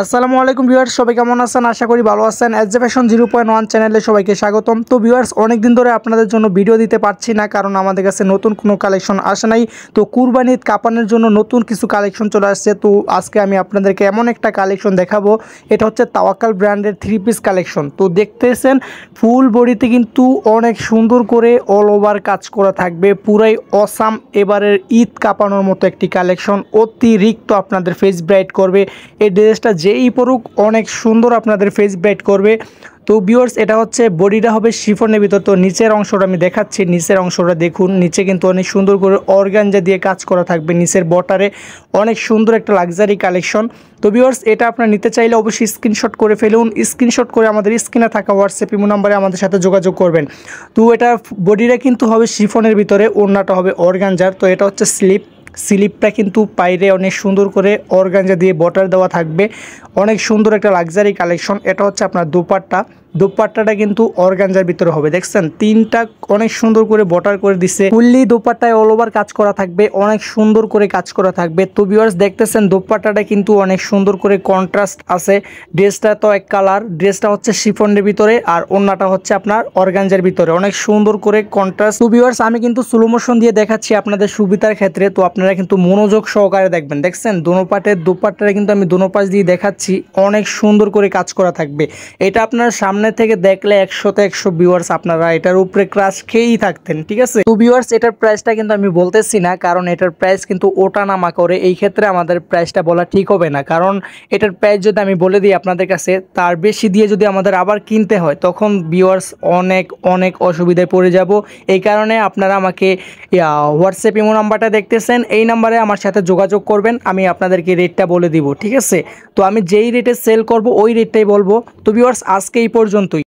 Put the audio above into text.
আসসালামু আলাইকুম ভিউয়ার্স সবাই কেমন আছেন আশা করি ভালো আছেন ফ্যাশন জিরো পয়েন্ট ওয়ান চ্যানেলে সবাইকে স্বাগতম তো ভিউয়ার্স অনেক দিন ধরে আপনাদের জন্য ভিডিও দিতে পারছি না কারণ আমাদের কাছে নতুন কোনো কালেকশন আসে নাই তো কুরবানিত কাপানের জন্য নতুন কিছু কালেকশন চলে আসছে তো আজকে আমি আপনাদেরকে এমন একটা কালেকশন দেখাবো এটা হচ্ছে তাওয়াকাল ব্র্যান্ডের থ্রি পিস কালেকশন তো দেখতেছেন ফুল বডিতে কিন্তু অনেক সুন্দর করে অল ওভার কাজ করা থাকবে পুরাই অসাম এবারের ঈদ কাপানোর মতো একটি কালেকশন অতিরিক্ত আপনাদের ফেস ব্রাইট করবে এই ড্রেসটা যেই পড়ুক অনেক সুন্দর আপনাদের ফেস ব্রাইট করবে তো বিওর্স এটা হচ্ছে বডিটা হবে শিফনের ভিতর তো নিচের অংশটা আমি দেখাচ্ছি নিচের অংশটা দেখুন নিচে কিন্তু অনেক সুন্দর করে অর্গানজা দিয়ে কাজ করা থাকবে নিচের বটারে অনেক সুন্দর একটা লাক্সারি কালেকশন তো বিওর্স এটা আপনার নিতে চাইলে অবশ্যই স্ক্রিনশট করে ফেলুন স্ক্রিনশট করে আমাদের স্ক্রিনে থাকা হোয়াটসঅ্যাপ ইমো নাম্বারে আমাদের সাথে যোগাযোগ করবেন তো এটা বডিটা কিন্তু হবে শিফনের ভিতরে ওড়নাটা হবে অর্গানজার তো এটা হচ্ছে স্লিপ স্লিপটা কিন্তু পাইরে অনেক সুন্দর করে অর্গানজা দিয়ে বটার দেওয়া থাকবে অনেক সুন্দর একটা লাক্সারি কালেকশন এটা হচ্ছে আপনার দুপাট্টা দোপাট্টাটা কিন্তু অর্গানজার ভিতরে হবে দেখছেন তিনটা অনেক সুন্দর করে বটার করে দিছে ফুললি দোপাট্টায় অল ওভার কাজ করা থাকবে অনেক সুন্দর করে কাজ করা থাকবে তো ভিউয়ার্স দেখতেছেন দোপাট্টাটা কিন্তু অনেক সুন্দর করে কন্ট্রাস্ট আছে ড্রেসটা তো এক কালার ড্রেসটা হচ্ছে শিফনের ভিতরে আর অন্যটা হচ্ছে আপনার অর্গানজার ভিতরে অনেক সুন্দর করে কন্ট্রাস্ট তো ভিউয়ার্স আমি কিন্তু সুলোমোশন দিয়ে দেখাচ্ছি আপনাদের সুবিধার ক্ষেত্রে তো আপনার আপনারা কিন্তু মনোযোগ সহকারে দেখবেন দেখছেন দোনো পাটের দুপাটটা কিন্তু আমি দোনো পাশ দিয়ে দেখাচ্ছি অনেক সুন্দর করে কাজ করা থাকবে এটা আপনার সামনে থেকে দেখলে একশোতে একশো ভিউয়ার্স আপনারা এটার উপরে ক্রাশ খেয়েই থাকতেন ঠিক আছে তো ভিউয়ার্স এটার প্রাইসটা কিন্তু আমি বলতেছি না কারণ এটার প্রাইস কিন্তু ওটা নামা করে এই ক্ষেত্রে আমাদের প্রাইসটা বলা ঠিক হবে না কারণ এটার প্রাইস যদি আমি বলে দিই আপনাদের কাছে তার বেশি দিয়ে যদি আমাদের আবার কিনতে হয় তখন ভিউয়ার্স অনেক অনেক অসুবিধায় পড়ে যাব এই কারণে আপনারা আমাকে হোয়াটসঅ্যাপ ইমো নাম্বারটা দেখতেছেন এই নাম্বারে আমার সাথে যোগাযোগ করবেন আমি আপনাদেরকে রেটটা বলে দিব ঠিক আছে তো আমি যেই রেটে সেল করব ওই রেটটাই বলবো তো ভিওয়ার্স আজকে এই পর্যন্তই